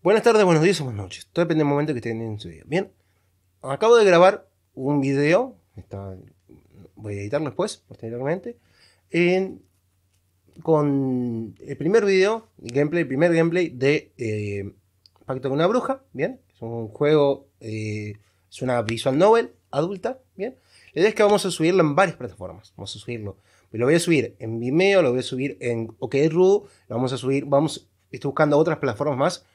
Buenas tardes, buenos días o buenas noches. Todo depende del momento que estén en su video, Bien, acabo de grabar un video, está, voy a editarlo después, posteriormente, con el primer video, el gameplay, primer gameplay de eh, Pacto con una Bruja, bien, es un juego, eh, es una visual novel adulta, bien. La idea es que vamos a subirlo en varias plataformas, vamos a subirlo. Lo voy a subir en Vimeo, lo voy a subir en OKRU, lo vamos a subir, vamos, estoy buscando otras plataformas más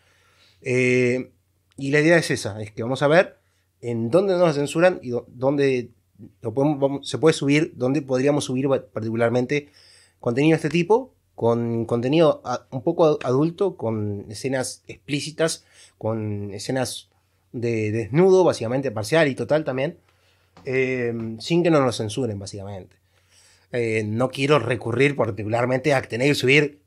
eh, y la idea es esa, es que vamos a ver en dónde nos censuran y dónde se puede subir, dónde podríamos subir particularmente contenido de este tipo, con contenido un poco adulto, con escenas explícitas, con escenas de, desnudo, básicamente parcial y total también, eh, sin que nos lo censuren, básicamente. Eh, no quiero recurrir particularmente a tener y subir,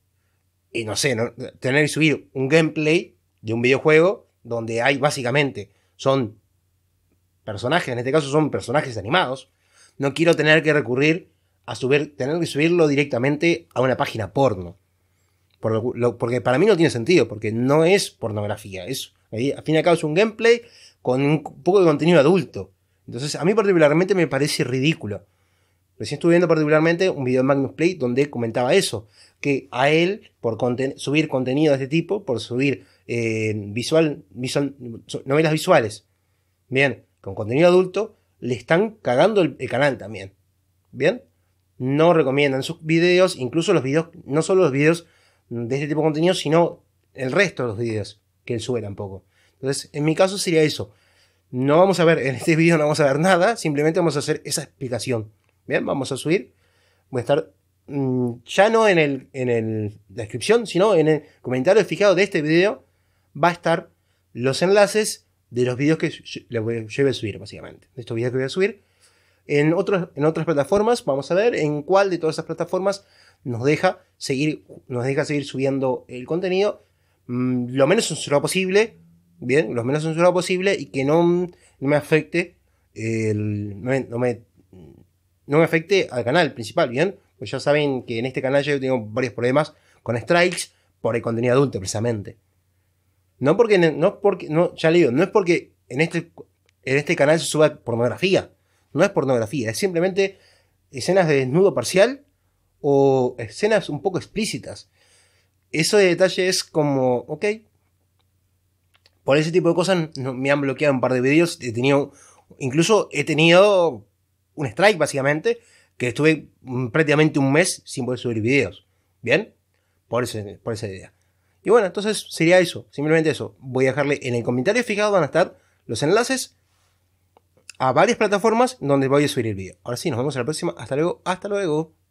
y no sé, tener y subir un gameplay de un videojuego donde hay básicamente son personajes, en este caso son personajes animados. No quiero tener que recurrir a subir, tener que subirlo directamente a una página porno. porque para mí no tiene sentido, porque no es pornografía. Es, al fin y al cabo es un gameplay con un poco de contenido adulto. Entonces, a mí particularmente me parece ridículo. Recién estuve viendo particularmente un video de Magnus Play donde comentaba eso, que a él, por subir contenido de este tipo, por subir eh, visual, novelas visuales, bien, con contenido adulto, le están cagando el, el canal también, bien. No recomiendan sus videos, incluso los videos, no solo los videos de este tipo de contenido, sino el resto de los videos que él sube tampoco. Entonces, en mi caso sería eso. No vamos a ver, en este video no vamos a ver nada, simplemente vamos a hacer esa explicación. Bien, vamos a subir. Voy a estar mm, ya no en, el, en el, la descripción, sino en el comentario fijado de este video. Va a estar los enlaces de los videos que yo voy a subir, básicamente. De estos videos que voy a subir. En, en otras plataformas, vamos a ver en cuál de todas esas plataformas nos deja seguir, nos deja seguir subiendo el contenido mm, lo menos censurado posible, bien, lo menos censurado posible y que no, mm, me afecte, el, no me no me afecte al canal principal, ¿bien? Pues ya saben que en este canal yo tengo varios problemas con strikes por el contenido adulto, precisamente. No porque, no porque, no, ya le digo, no es porque en este, en este canal se suba pornografía. No es pornografía, es simplemente escenas de desnudo parcial o escenas un poco explícitas. Eso de detalle es como, ok. Por ese tipo de cosas me han bloqueado un par de videos. He tenido, incluso he tenido un strike básicamente, que estuve mm, prácticamente un mes sin poder subir videos. ¿Bien? Por, por esa idea. Y bueno, entonces sería eso, simplemente eso. Voy a dejarle en el comentario fijado, van a estar los enlaces a varias plataformas donde voy a subir el video. Ahora sí, nos vemos en la próxima. Hasta luego, hasta luego.